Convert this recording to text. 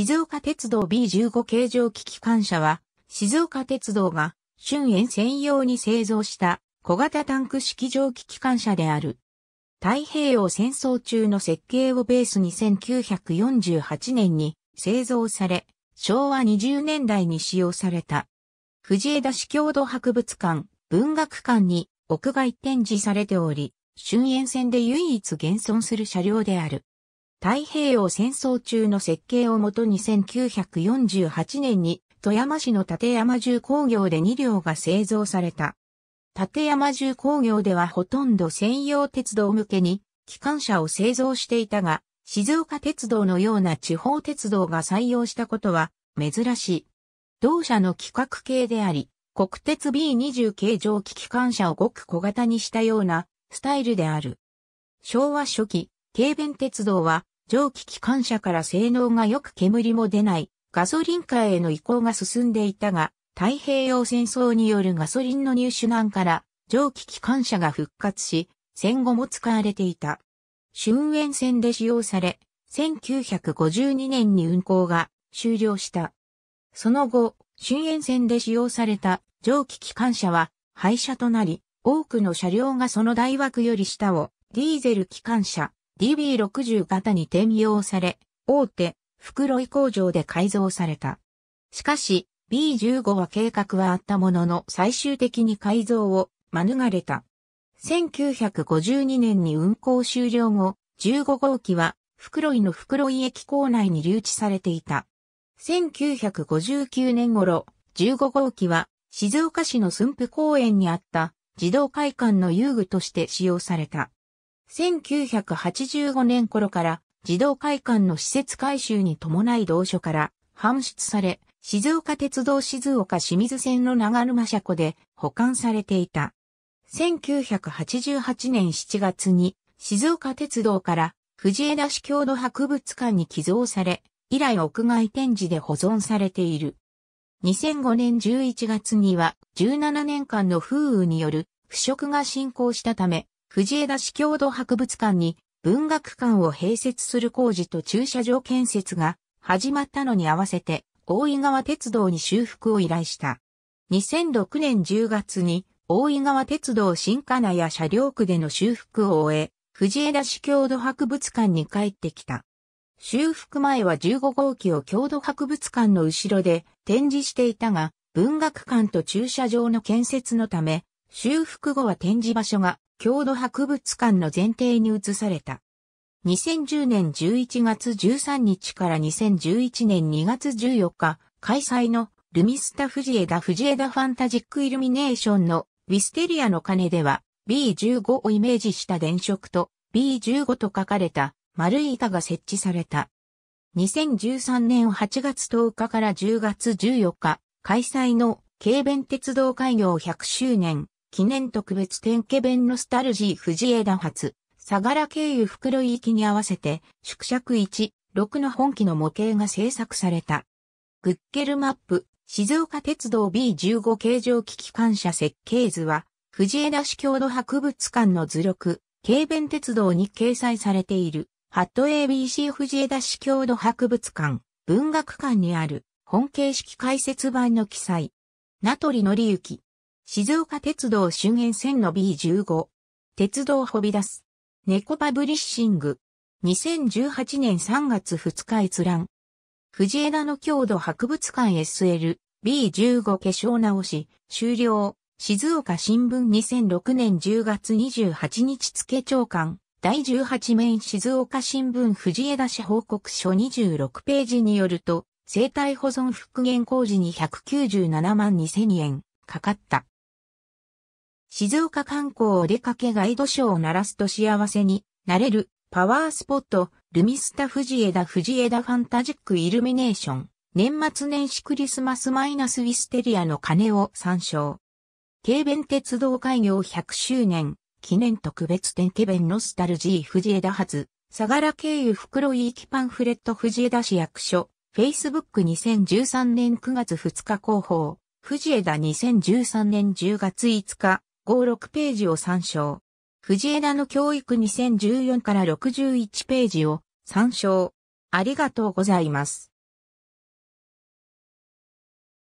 静岡鉄道 B15 形状機機関車は、静岡鉄道が春園専用に製造した小型タンク式蒸気機関車である。太平洋戦争中の設計をベースに1948年に製造され、昭和20年代に使用された。藤枝市郷土博物館、文学館に屋外展示されており、春園線で唯一現存する車両である。太平洋戦争中の設計をもとに1948年に富山市の立山重工業で2両が製造された。立山重工業ではほとんど専用鉄道向けに機関車を製造していたが、静岡鉄道のような地方鉄道が採用したことは珍しい。同社の規格系であり、国鉄 B20 形状機機関車をごく小型にしたようなスタイルである。昭和初期、軽便鉄道は、蒸気機関車から性能が良く煙も出ない、ガソリンカーへの移行が進んでいたが、太平洋戦争によるガソリンの入手難から、蒸気機関車が復活し、戦後も使われていた。春煙線で使用され、1952年に運行が終了した。その後、春煙線で使用された蒸気機関車は廃車となり、多くの車両がその大枠より下をディーゼル機関車、DB60 型に転用され、大手、袋井工場で改造された。しかし、B15 は計画はあったものの最終的に改造を免れた。1952年に運行終了後、15号機は袋井の袋井駅構内に留置されていた。1959年頃、15号機は静岡市の駿府公園にあった自動会館の遊具として使用された。1985年頃から自動会館の施設改修に伴い同所から搬出され、静岡鉄道静岡清水線の長沼車庫で保管されていた。1988年7月に静岡鉄道から藤枝市郷土博物館に寄贈され、以来屋外展示で保存されている。2005年11月には17年間の風雨による腐食が進行したため、藤枝市郷土博物館に文学館を併設する工事と駐車場建設が始まったのに合わせて大井川鉄道に修復を依頼した。2006年10月に大井川鉄道新金谷車両区での修復を終え、藤枝市郷土博物館に帰ってきた。修復前は15号機を郷土博物館の後ろで展示していたが、文学館と駐車場の建設のため、修復後は展示場所が郷土博物館の前提に移された。2010年11月13日から2011年2月14日開催のルミスタフジエダ・ファンタジックイルミネーションのウィステリアの鐘では B15 をイメージした電飾と B15 と書かれた丸い板が設置された。2013年8月10日から10月14日開催の軽便鉄道開業100周年記念特別天ケ弁ノスタルジー藤枝発、相良経由袋井行に合わせて、縮尺1、6の本機の模型が制作された。グッケルマップ、静岡鉄道 B15 形状機機関車設計図は、藤枝市郷土博物館の図録、軽弁鉄道に掲載されている、ハット ABC 藤枝市郷土博物館、文学館にある、本形式解説版の記載。名取則之、静岡鉄道終焉線の B15。鉄道ホび出す。猫パブリッシング。2018年3月2日閲覧。藤枝の郷土博物館 SL B15 化粧直し終了。静岡新聞2006年10月28日付長官第18面静岡新聞藤枝市報告書26ページによると生態保存復元工事に197万2000円かかった。静岡観光お出かけガイドショーを鳴らすと幸せになれるパワースポット、ルミスタ藤枝藤枝ファンタジックイルミネーション、年末年始クリスマスマイナスウィステリアの鐘を参照。軽弁鉄道開業100周年、記念特別展ケ弁ノスタルジー藤枝発、相良経由袋井行パンフレット藤枝市役所、Facebook2013 年9月2日広報、藤枝2013年10月5日、56ページを参照。藤枝の教育2014から61ページを参照。ありがとうございます。